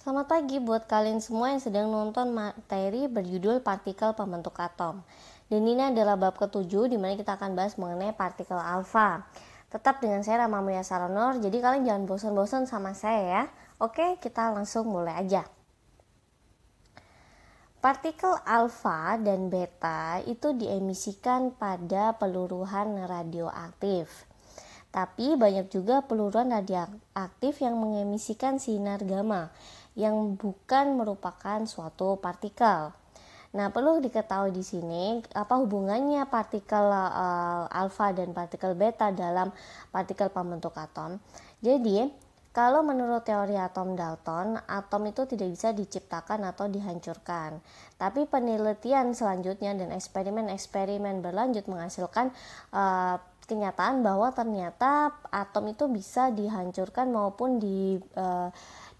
Selamat pagi buat kalian semua yang sedang nonton materi berjudul partikel pembentuk atom. Dan ini adalah bab ketujuh di mana kita akan bahas mengenai partikel alfa. Tetap dengan saya Rama Mulia Saronor, jadi kalian jangan bosan-bosan sama saya ya. Oke, kita langsung mulai aja. Partikel alfa dan beta itu diemisikan pada peluruhan radioaktif. Tapi banyak juga peluruhan radioaktif yang mengemisikan sinar gamma yang bukan merupakan suatu partikel. Nah, perlu diketahui di sini apa hubungannya partikel uh, eh, alfa dan partikel beta dalam partikel pembentuk atom. Jadi, kalau menurut teori atom Dalton, atom itu tidak bisa diciptakan atau dihancurkan. Tapi penelitian selanjutnya dan eksperimen-eksperimen berlanjut menghasilkan uh, kenyataan bahwa ternyata atom itu bisa dihancurkan maupun di uh,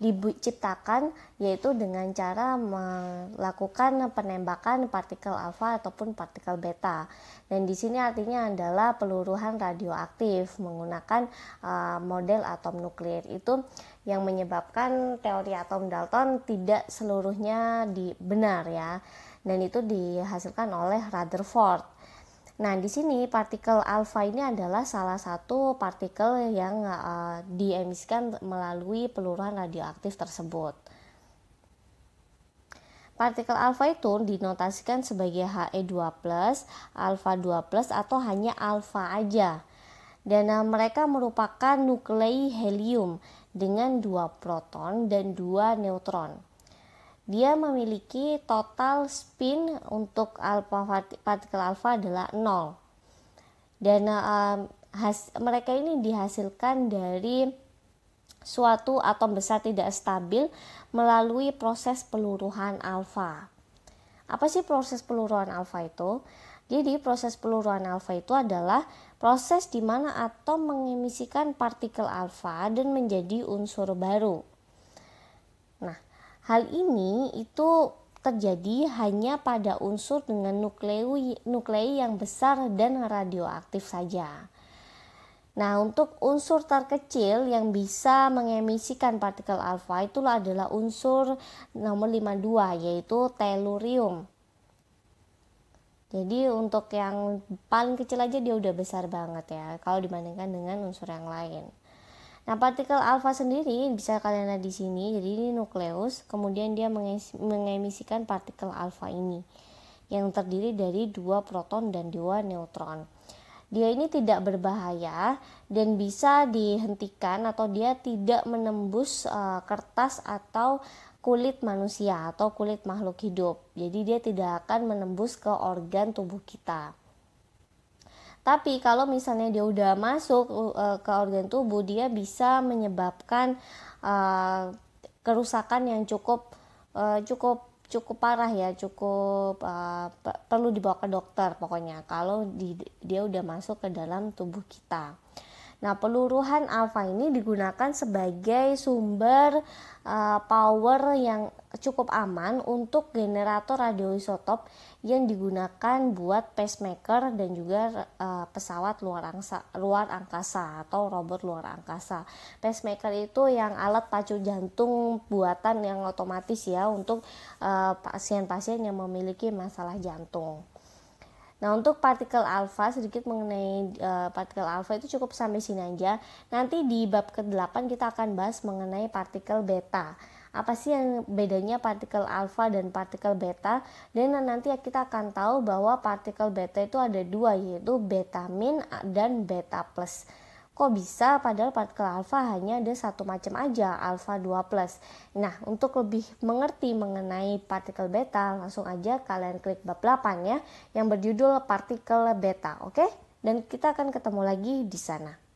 diciptakan yaitu dengan cara melakukan penembakan partikel alfa ataupun partikel beta. Dan di sini artinya adalah peluruhan radioaktif menggunakan uh, model atom nuklir itu yang menyebabkan teori atom Dalton tidak seluruhnya di, benar ya. Dan itu dihasilkan oleh Rutherford. Nah, di sini partikel alfa ini adalah salah satu partikel yang uh, diemiskan melalui peluruhan radioaktif tersebut. Partikel alfa itu dinotasikan sebagai He2+, alfa 2+, atau hanya alfa aja. Dan uh, mereka merupakan nuklei helium dengan dua proton dan dua neutron dia memiliki total spin untuk alpha partikel alfa adalah 0. Dan uh, has, mereka ini dihasilkan dari suatu atom besar tidak stabil melalui proses peluruhan alfa. Apa sih proses peluruhan alfa itu? Jadi proses peluruhan alfa itu adalah proses di mana atom mengemisikan partikel alfa dan menjadi unsur baru. Nah, Hal ini itu terjadi hanya pada unsur dengan nuklei, nuklei yang besar dan radioaktif saja. Nah, untuk unsur terkecil yang bisa mengemisikan partikel alfa itu adalah unsur nomor 52 yaitu telurium. Jadi untuk yang paling kecil aja dia udah besar banget ya kalau dibandingkan dengan unsur yang lain. Nah, partikel alfa sendiri bisa kalian lihat di sini. Jadi ini nukleus, kemudian dia mengemisikan partikel alfa ini yang terdiri dari dua proton dan dua neutron. Dia ini tidak berbahaya dan bisa dihentikan atau dia tidak menembus uh, kertas atau kulit manusia atau kulit makhluk hidup. Jadi dia tidak akan menembus ke organ tubuh kita. Tapi kalau misalnya dia udah masuk uh, ke organ tubuh, dia bisa menyebabkan uh, kerusakan yang cukup uh, cukup cukup parah ya, cukup uh, perlu dibawa ke dokter pokoknya kalau di, dia udah masuk ke dalam tubuh kita. Nah, peluruhan alfa ini digunakan sebagai sumber uh, power yang cukup aman untuk generator radioisotop yang digunakan buat pacemaker dan juga uh, pesawat luar angsa, luar angkasa atau robot luar angkasa. Pacemaker itu yang alat pacu jantung buatan yang otomatis ya untuk eh, pasien-pasien uh, pasien -pasien yang memiliki masalah jantung. Nah, untuk partikel alfa sedikit mengenai e, partikel alfa itu cukup sampai sini aja. Nanti di bab ke-8 kita akan bahas mengenai partikel beta. Apa sih yang bedanya partikel alfa dan partikel beta? Dan nah, nanti kita akan tahu bahwa partikel beta itu ada dua yaitu beta betamin dan beta plus. Kok bisa padahal partikel alfa hanya ada satu macam aja, alfa 2+. Plus. Nah, untuk lebih mengerti mengenai partikel beta, langsung aja kalian klik bab 8 ya, yang berjudul partikel beta, oke? Okay? Dan kita akan ketemu lagi di sana.